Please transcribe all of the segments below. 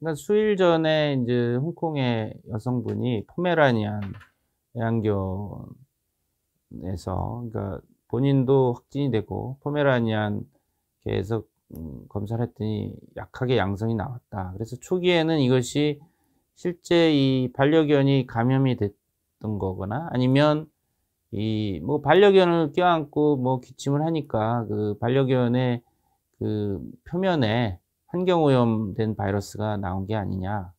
그러니까 수일 전에 이제 홍콩의 여성분이 포메라니안 애완견에서 그러니까 본인도 확진이 되고 포메라니안 계속 음, 검사를 했더니 약하게 양성이 나왔다. 그래서 초기에는 이것이 실제 이 반려견이 감염이 됐던 거거나 아니면 이 뭐 반려견을 껴안고 뭐 기침을 하니까 그 반려견의 그 표면에 환경 오염된 바이러스가 나온 게 아니냐.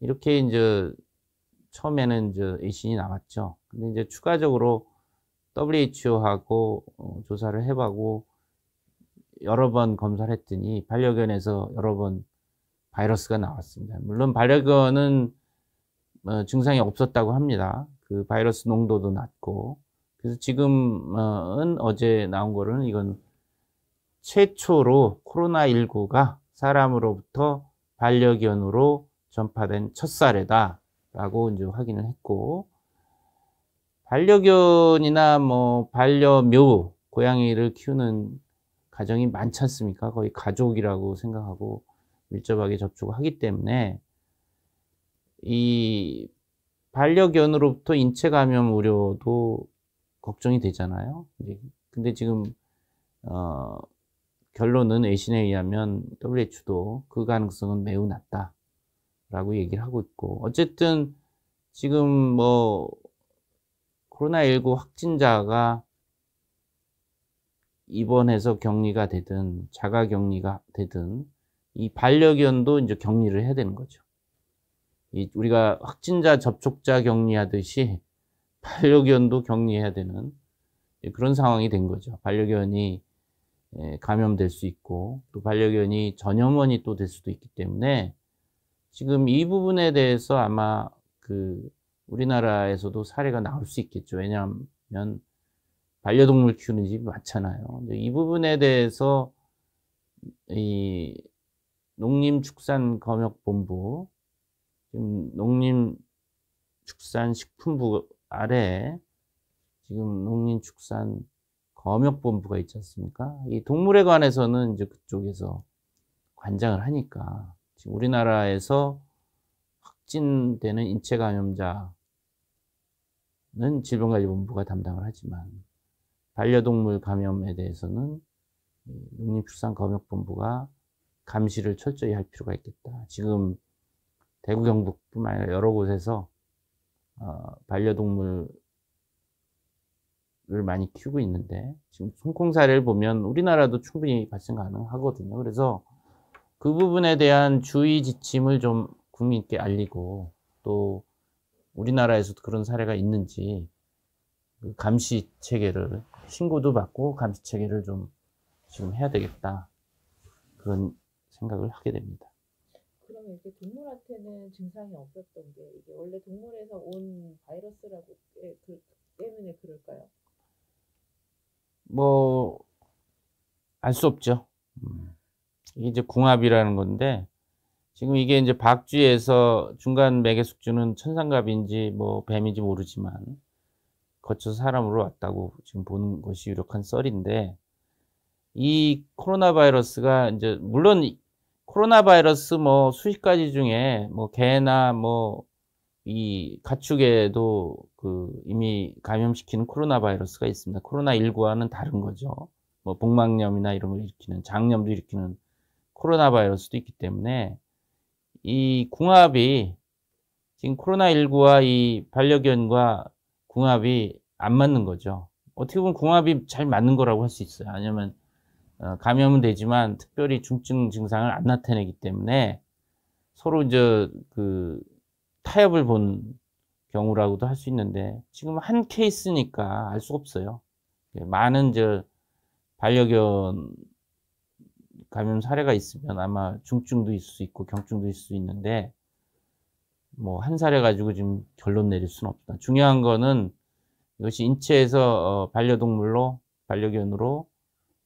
이렇게 이제 처음에는 이제 의신이 나왔죠. 근데 이제 추가적으로 WHO하고 어, 조사를 해보고 여러 번 검사를 했더니 반려견에서 여러 번 바이러스가 나왔습니다. 물론 반려견은 어, 증상이 없었다고 합니다. 그 바이러스 농도도 낮고 그래서 지금은 어제 나온 거는 이건 최초로 코로나19가 사람으로부터 반려견으로 전파된 첫 사례다. 라고 이제 확인을 했고, 반려견이나 뭐 반려묘, 고양이를 키우는 가정이 많지 않습니까? 거의 가족이라고 생각하고 밀접하게 접촉하기 을 때문에 이 반려견으로부터 인체 감염 우려도 걱정이 되잖아요. 근데 지금 어 결론은 외신에 의하면 WH도 o 그 가능성은 매우 낮다라고 얘기를 하고 있고 어쨌든 지금 뭐 코로나19 확진자가 입원해서 격리가 되든 자가 격리가 되든 이 반려견도 이제 격리를 해야 되는 거죠. 이 우리가 확진자 접촉자 격리하듯이 반려견도 격리해야 되는 그런 상황이 된 거죠. 반려견이 예, 감염될 수 있고 또 반려견이 전염원이 또 될 수도 있기 때문에 지금 이 부분에 대해서 아마 그 우리나라에서도 사례가 나올 수 있겠죠. 왜냐하면 반려동물 키우는 집이 많잖아요. 근데 이 부분에 대해서 이 농림축산검역본부 지금 농림축산식품부 아래 지금 농림축산 검역본부가 있지 않습니까? 이 동물에 관해서는 이제 그쪽에서 관장을 하니까 지금 우리나라에서 확진되는 인체 감염자는 질병관리본부가 담당을 하지만 반려동물 감염에 대해서는 농림축산검역본부가 감시를 철저히 할 필요가 있겠다. 지금 대구 경북뿐만 아니라 여러 곳에서 어, 반려동물 를 많이 키우고 있는데 지금 홍콩 사례를 보면 우리나라도 충분히 발생 가능하거든요. 그래서 그 부분에 대한 주의 지침을 좀 국민께 알리고 또 우리나라에서도 그런 사례가 있는지 그 감시 체계를 신고도 받고 감시 체계를 좀 지금 해야 되겠다 그런 생각을 하게 됩니다. 그러면 이게 동물한테는 증상이 없었던 게 이게 원래 동물에서 온 바이러스라고 예, 그, 뭐, 알 수 없죠. 이게 이제 궁합이라는 건데, 지금 이게 이제 박쥐에서 중간 매개숙주는 천상갑인지 뭐 뱀인지 모르지만, 거쳐서 사람으로 왔다고 지금 보는 것이 유력한 썰인데, 이 코로나 바이러스가 이제, 물론 코로나 바이러스 뭐 수십 가지 중에 뭐 개나 뭐이 가축에도 그 이미 감염시키는 코로나 바이러스가 있습니다. 코로나19와는 다른 거죠. 뭐 복막염이나 이런 걸 일으키는 장염도 일으키는 코로나 바이러스도 있기 때문에 이 궁합이 지금 코로나19와 이 반려견과 궁합이 안 맞는 거죠. 어떻게 보면 궁합이 잘 맞는 거라고 할 수 있어요. 아니면 어, 감염은 되지만 특별히 중증 증상을 안 나타내기 때문에 서로 이제 그 타협을 본 경우라고도 할 수 있는데 지금 한 케이스니까 알 수 없어요. 예, 많은 저 반려견 감염 사례가 있으면 아마 중증도 있을 수 있고 경증도 있을 수 있는데 뭐 한 사례 가지고 지금 결론 내릴 수는 없다. 중요한 거는 이것이 인체에서 어, 반려동물로 반려견으로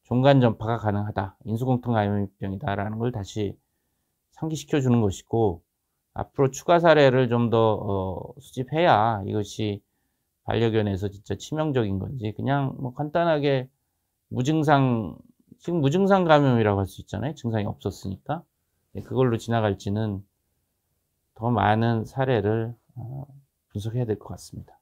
종간 전파가 가능하다. 인수공통 감염병이다라는 걸 다시 상기시켜 주는 것이고 앞으로 추가 사례를 좀 더 어, 수집해야 이것이 반려견에서 진짜 치명적인 건지 그냥 뭐 간단하게 무증상 지금 무증상 감염이라고 할 수 있잖아요 증상이 없었으니까 네, 그걸로 지나갈지는 더 많은 사례를 어, 분석해야 될 것 같습니다.